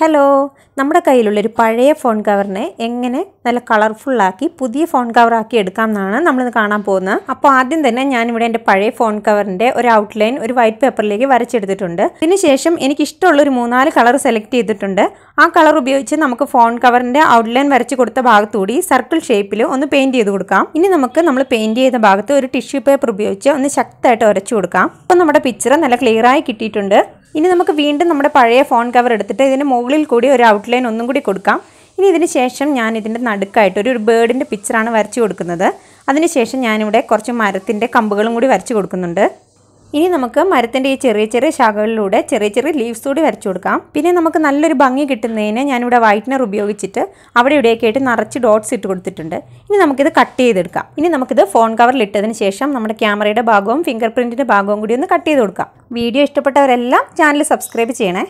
hello നമ്മുടെ കയ്യിലുള്ളൊരു പഴയ phone കവറിനെ എങ്ങനെ നല്ല കളർഫുള്ളാക്കി പുതിയ ഫോൺ കവറാക്കി എടുക്കാം എന്നാണ് നമ്മളിന്ന് കാണാൻ പോകുന്നത് അപ്പോൾ ആദ്യം തന്നെ ഞാനിവിടെ എൻ്റെ പഴയ ഫോൺ കവറിൻ്റെ ഒരു ഔട്ട്ലൈൻ ഒരു വൈറ്റ് പേപ്പറിലേക്ക് വരച്ചെടുത്തിട്ടുണ്ട് ഇതിനുശേഷം എനിക്ക് ഇഷ്ടമുള്ള ഒരു മൂന്നാല് കളർ സെലക്ട് ചെയ്തിട്ടുണ്ട് ആ കളർ ഉപയോഗിച്ച് നമുക്ക് ഫോൺ കവറിൻ്റെ ഔട്ട്ലൈൻ വരച്ച് കൊടുത്ത ഭാഗത്തുകൂടി സർക്കിൾ ഷേപ്പിൽ ഒന്ന് പെയിൻറ്റ് ചെയ്ത് കൊടുക്കാം ഇനി നമുക്ക് നമ്മൾ പെയിൻറ്റ് ചെയ്ത ഭാഗത്ത് ഒരു ടിഷ്യൂ പേപ്പർ ഉപയോഗിച്ച് ഒന്ന് ശക്തമായിട്ട് ഉരച്ചു കൊടുക്കാം അപ്പോൾ നമ്മുടെ പിക്ചർ നല്ല ക്ലിയറായി കിട്ടിയിട്ടുണ്ട് ഇനി നമുക്ക് വീണ്ടും നമ്മുടെ പഴയ ഫോൺ കവർ എടുത്തിട്ട് ഇതിൻ്റെ മുകളിൽ കൂടി ഒരു ഔട്ട്ലൈൻ ഒന്നും കൂടി കൊടുക്കാം ഇനി ഇതിന് ശേഷം ഞാൻ ഇതിൻ്റെ നടുക്കായിട്ട് ഒരു ബേർഡിൻ്റെ പിക്ചറാണ് വരച്ചു കൊടുക്കുന്നത് അതിനുശേഷം ഞാനിവിടെ കുറച്ച് മരത്തിൻ്റെ കമ്പുകളും കൂടി വരച്ചു കൊടുക്കുന്നുണ്ട് ഇനി നമുക്ക് മരത്തിൻ്റെ ഈ ചെറിയ ചെറിയ ശാഖകളിലൂടെ ചെറിയ ചെറിയ ലീവ്സ് കൂടി വരച്ചു കൊടുക്കാം പിന്നെ നമുക്ക് നല്ലൊരു ഭംഗി കിട്ടുന്നതിന് ഞാനിവിടെ വൈറ്റ്നർ ഉപയോഗിച്ചിട്ട് അവിടെ ഇവിടെയൊക്കെയായിട്ട് നിറച്ച് ഡോട്ട്സ് ഇട്ട് കൊടുത്തിട്ടുണ്ട് ഇനി നമുക്കിത് കട്ട് ചെയ്തെടുക്കാം ഇനി നമുക്കിത് ഫോൺ കവറിൽ ഇട്ടതിന് ശേഷം നമ്മുടെ ക്യാമറയുടെ ഭാഗവും ഫിംഗർ പ്രിൻറ്റിൻ്റെ ഭാഗവും കൂടി ഒന്ന് കട്ട് ചെയ്ത് കൊടുക്കാം വീഡിയോ ഇഷ്ടപ്പെട്ടവരെല്ലാം ചാനൽ സബ്സ്ക്രൈബ് ചെയ്യണേ